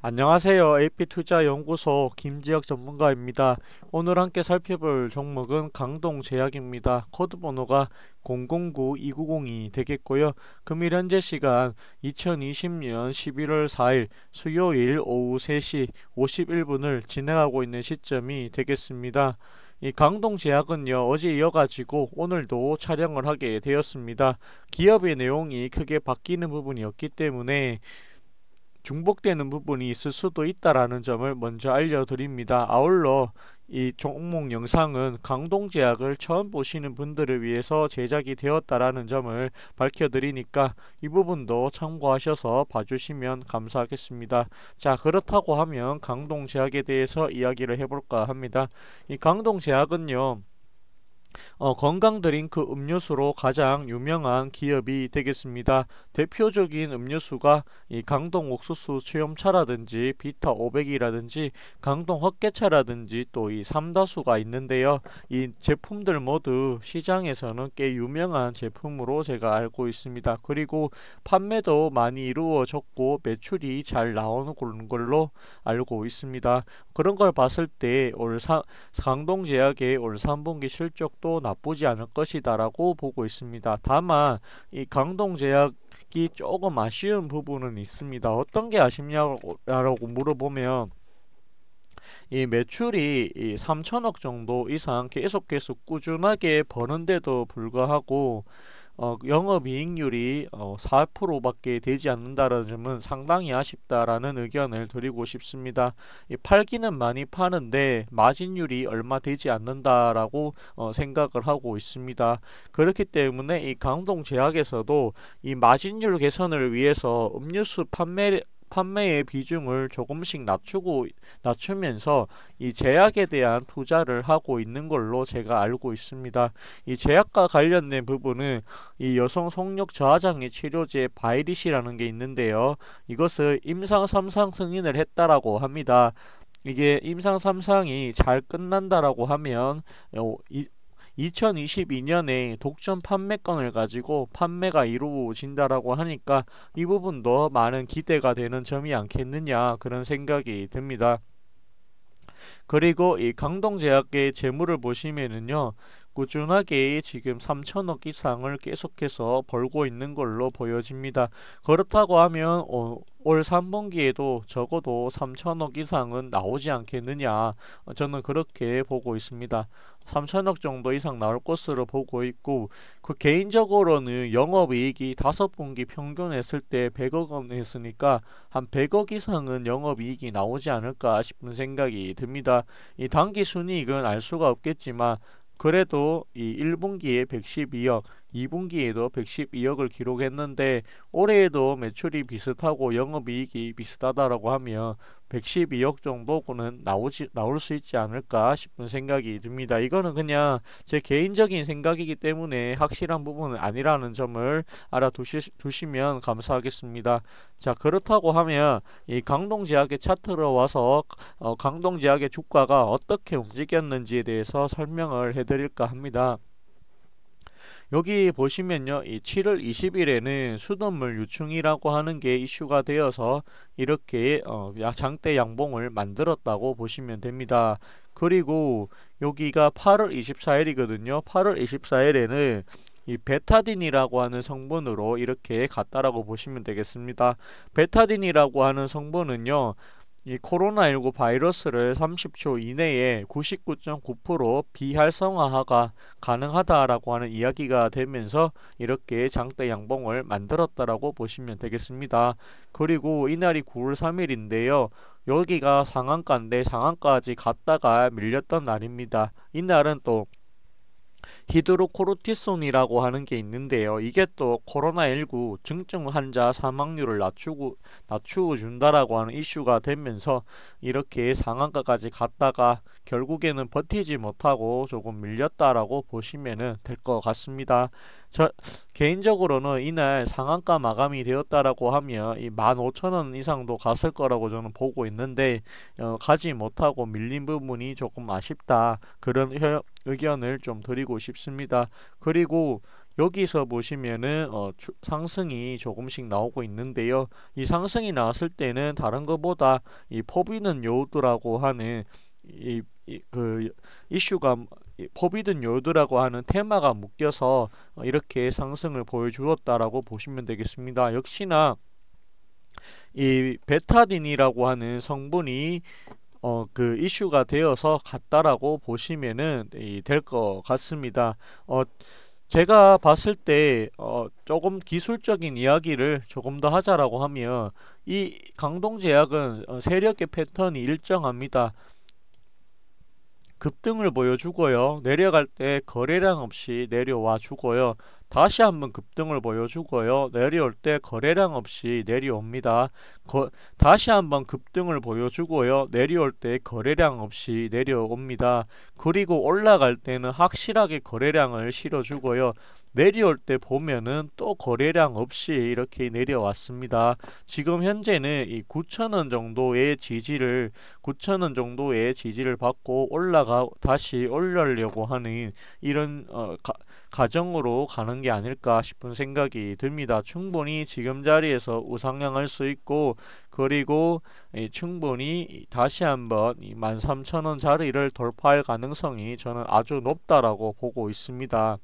안녕하세요. AP투자연구소 김지혁 전문가입니다. 오늘 함께 살펴볼 종목은 강동제약입니다. 코드 번호가 009290이 되겠고요. 금일 현재 시간 2020년 11월 4일 수요일 오후 3시 51분을 진행하고 있는 시점이 되겠습니다. 이 강동제약은요 어제 이어가지고 오늘도 촬영을 하게 되었습니다. 기업의 내용이 크게 바뀌는 부분이 없기 때문에 중복되는 부분이 있을 수도 있다라는 점을 먼저 알려드립니다. 아울러 이 종목 영상은 강동제약을 처음 보시는 분들을 위해서 제작이 되었다라는 점을 밝혀드리니까 이 부분도 참고하셔서 봐주시면 감사하겠습니다. 자 그렇다고 하면 강동제약에 대해서 이야기를 해볼까 합니다. 이 강동제약은요. 어, 건강 드링크 그 음료수로 가장 유명한 기업이 되겠습니다. 대표적인 음료수가 이 강동 옥수수 체험차라든지 비타 500이라든지 강동 헛개차라든지 또 이 삼다수가 있는데요. 이 제품들 모두 시장에서는 꽤 유명한 제품으로 제가 알고 있습니다. 그리고 판매도 많이 이루어졌고 매출이 잘 나오는 걸로 알고 있습니다. 그런 걸 봤을 때올 강동제약의 올 3분기 실적도 것도 나쁘지 않을 것이다라고 보고 있습니다. 다만 이 강동제약 이 조금 아쉬운 부분은 있습니다. 어떤 게 아쉽냐고 물어보면 이 매출이 3천억 정도 이상 계속 계속 꾸준하게 버는데도 불구하고 영업이익률이 어, 4%밖에 어, 되지 않는다는 점은 상당히 아쉽다라는 의견을 드리고 싶습니다. 팔기는 많이 파는데 마진율이 얼마 되지 않는다라고 어, 생각을 하고 있습니다. 그렇기 때문에 이 강동제약에서도 이 마진율 개선을 위해서 음료수 판매 판매의 비중을 조금씩 낮추고 낮추면서 이 제약에 대한 투자를 하고 있는 걸로 제가 알고 있습니다. 이 제약과 관련된 부분은 이 여성 성력 저하장애 치료제 바이리시라는 게 있는데요. 이것을 임상 3상 승인을 했다라고 합니다. 이게 임상 3상이 잘 끝난다라고 하면 어, 2022년에 독점 판매권을 가지고 판매가 이루어진다라고 하니까 이 부분 도 많은 기대가 되는 점이 않겠느냐 그런 생각이 듭니다. 그리고 이 강동제약계의 재물을 보시면은요 꾸준하게 지금 3천억 이상을 계속해서 벌고 있는 걸로 보여집니다. 그렇다고 하면 어, 올 3분기에도 적어도 3천억 이상은 나오지 않겠느냐 저는 그렇게 보고 있습니다. 3천억 정도 이상 나올 것으로 보고 있고 그 개인적으로는 영업이익이 다섯 분기 평균 했을 때 100억 원 했으니까 한 100억 이상은 영업이익이 나오지 않을까 싶은 생각이 듭니다. 이 단기 순이익은 알 수가 없겠지만 그래도 이 1분기에 112억, 2분기에도 112억을 기록했는데 올해에도 매출이 비슷하고 영업이익이 비슷하다라고 하면 112억 정도는 나오지, 나올 수 있지 않을까 싶은 생각이 듭니다. 이거는 그냥 제 개인적인 생각이기 때문에 확실한 부분은 아니라는 점을 알아두시면 감사하겠습니다. 자 그렇다고 하면 이 강동 지역의 차트로 와서 어, 강동 지역의 주가가 어떻게 움직였는지에 대해서 설명을 해드릴까 합니다. 여기 보시면요. 이 7월 20일에는 수돗물 유충이라고 하는 게 이슈가 되어서 이렇게 어, 장대 양봉을 만들었다고 보시면 됩니다. 그리고 여기가 8월 24일이거든요. 8월 24일에는 이 베타딘이라고 하는 성분으로 이렇게 갔다라고 보시면 되겠습니다. 베타딘이라고 하는 성분은요. 이 코로나19 바이러스를 30초 이내에 99.9% 비활성화가 가능하다라고 하는 이야기가 되면서 이렇게 장대 양봉을 만들었다라고 보시면 되겠습니다. 그리고 이날이 9월 3일인데요. 여기가 상한가인데 상한까지 가 갔다가 밀렸던 날입니다. 이날은 또 히드로코르티손이라고 하는 게 있는데요. 이게 또 코로나19 증증 환자 사망률을 낮추고 낮추어 준다라고 하는 이슈가 되면서 이렇게 상한가까지 갔다가 결국에는 버티지 못하고 조금 밀렸다라고 보시면은 될것 같습니다. 저 개인적으로는 이날 상한가 마감이 되었다라고 하면 이 15,000원 이상도 갔을 거라고 저는 보고 있는데 어, 가지 못하고 밀린 부분이 조금 아쉽다 그런 의견을 좀 드리고 싶습니다. 그리고 여기서 보시면은 어, 상승이 조금씩 나오고 있는데요. 이 상승이 나왔을 때는 다른 것보다 이 포비는 요우드라고 하는 이, 이, 그 이슈가 포비든 요드라고 하는 테마가 묶여서 어, 이렇게 상승을 보여주었다라고 보시면 되겠습니다. 역시나 이 베타딘이라고 하는 성분이 어, 그 이슈가 되어서 갔다라고 보시면은 될것 같습니다. 어, 제가 봤을 때 어, 조금 기술적인 이야기를 조금 더 하자라고 하면 이 강동제약은 어, 세력의 패턴이 일정합니다. 급등을 보여주고요. 내려갈 때 거래량 없이 내려와 주고요. 다시 한번 급등을 보여주고요. 내려올 때 거래량 없이 내려옵니다. 거, 다시 한번 급등을 보여주고요. 내려올 때 거래량 없이 내려옵니다. 그리고 올라갈 때는 확실하게 거래량을 실어주고요. 내려올 때 보면은 또 거래량 없이 이렇게 내려왔습니다. 지금 현재는 이 9,000원 정도의 지지를 9,000원 정도의 지지를 받고 올라가 다시 올려려고 하는 이런 어, 가, 가정으로 가는 게 아닐까 싶은 생각이 듭니다. 충분히 지금 자리에서 우상향할 수 있고 그리고 충분히 다시 한번 13,000원 자리를 돌파할 가능성이 저는 아주 높다라고 보고 있습니다.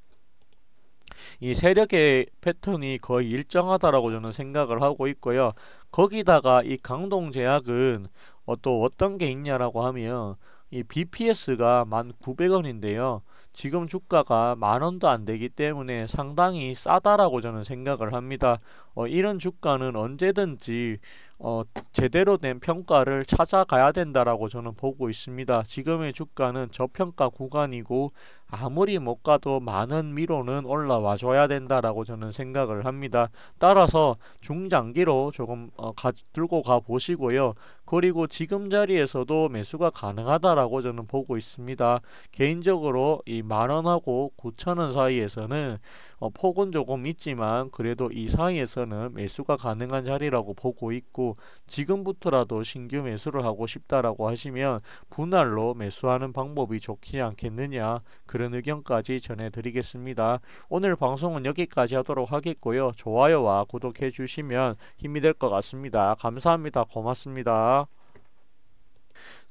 이 세력의 패턴이 거의 일정하다라고 저는 생각을 하고 있고요. 거기다가 이 강동 제약은 어, 또 어떤 게 있냐라고 하면 이 BPS가 1,900원인데요. 지금 주가가 만원도 안되기 때문에 상당히 싸다라고 저는 생각을 합니다. 어, 이런 주가는 언제든지 어, 제대로 된 평가를 찾아가야 된다라고 저는 보고 있습니다. 지금의 주가는 저평가 구간이고 아무리 못 가도 많은 미로는 올라와 줘야 된다라고 저는 생각을 합니다. 따라서 중장기로 조금 어, 가, 들고 가 보시고요. 그리고 지금 자리에서도 매수가 가능하다라고 저는 보고 있습니다. 개인적으로 이 만원하고 9천원 사이에서는 어, 폭은 조금 있지만 그래도 이 사이에서는 매수가 가능한 자리라고 보고 있고 지금부터라도 신규 매수를 하고 싶다라고 하시면 분할로 매수하는 방법이 좋지 않겠느냐 그런 의견까지 전해드리겠습니다. 오늘 방송은 여기까지 하도록 하겠고요. 좋아요와 구독해 주시면 힘이 될 것 같습니다. 감사합니다. 고맙습니다.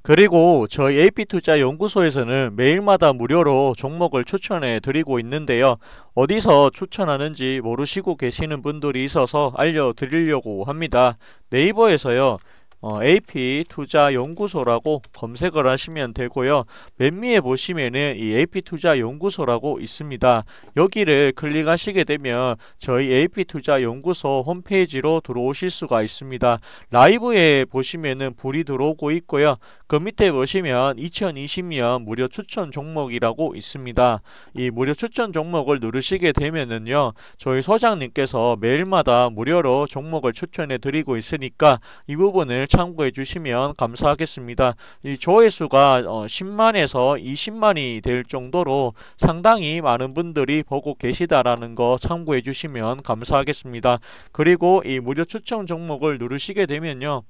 그리고 저희 AP투자연구소에서는 매일마다 무료로 종목을 추천해 드리고 있는데요. 어디서 추천하는지 모르시고 계시는 분들이 있어서 알려드리려고 합니다. 네이버에서요. 어, AP 투자연구소라고 검색을 하시면 되고요. 맨 위에 보시면은 이 AP 투자연구소라고 있습니다. 여기를 클릭하시게 되면 저희 AP 투자연구소 홈페이지로 들어오실 수가 있습니다. 라이브에 보시면은 불이 들어오고 있고요. 그 밑에 보시면 2020년 무료 추천 종목이라고 있습니다. 이 무료 추천 종목을 누르시게 되면은요. 저희 소장님께서 매일마다 무료로 종목을 추천해 드리고 있으니까 이 부분을 참고해 주시면 감사하겠습니다. 이 조회수가 어 10만에서 20만이 될 정도로 상당히 많은 분들이 보고 계시다라는 거 참고해 주시면 감사하겠습니다. 그리고 이 무료 추천 종목을 누르시게 되면요.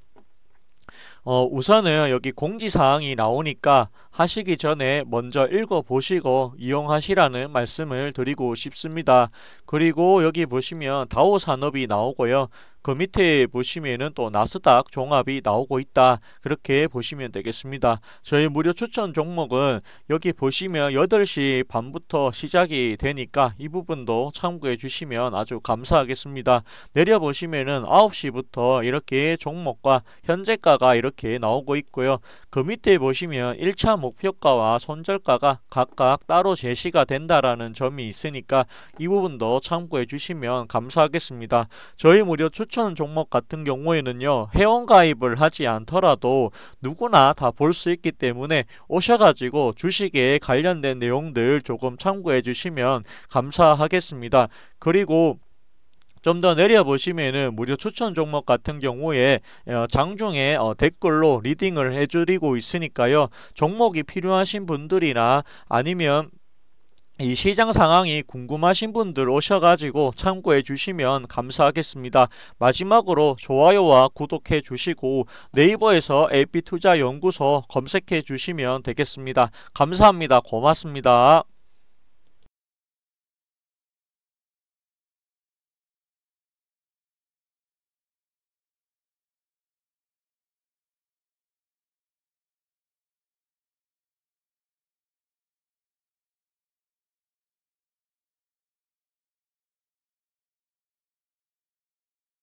어, 우선은 여기 공지사항이 나오니까 하시기 전에 먼저 읽어보시고 이용하시라는 말씀을 드리고 싶습니다. 그리고 여기 보시면 다오산업이 나오고요. 그 밑에 보시면은 또 나스닥 종합이 나오고 있다. 그렇게 보시면 되겠습니다. 저희 무료 추천 종목은 여기 보시면 8시 반부터 시작이 되니까 이 부분도 참고해 주시면 아주 감사하겠습니다. 내려보시면은 9시부터 이렇게 종목과 현재가가 이렇게 이렇게 나오고 있고요. 그 밑에 보시면 1차 목표가와 손절가가 각각 따로 제시가 된다라는 점이 있으니까 이 부분도 참고해 주시면 감사하겠습니다. 저희 무료 추천 종목 같은 경우에는요. 회원가입을 하지 않더라도 누구나 다 볼 수 있기 때문에 오셔가지고 주식에 관련된 내용들 조금 참고해 주시면 감사하겠습니다. 그리고 좀더 내려보시면은 무료 추천 종목 같은 경우에 어, 장중에 어, 댓글로 리딩을 해드리고 있으니까요. 종목이 필요하신 분들이나 아니면 이 시장 상황이 궁금하신 분들 오셔가지고 참고해 주시면 감사하겠습니다. 마지막으로 좋아요와 구독해 주시고 네이버에서 AP투자연구소 검색해 주시면 되겠습니다. 감사합니다. 고맙습니다.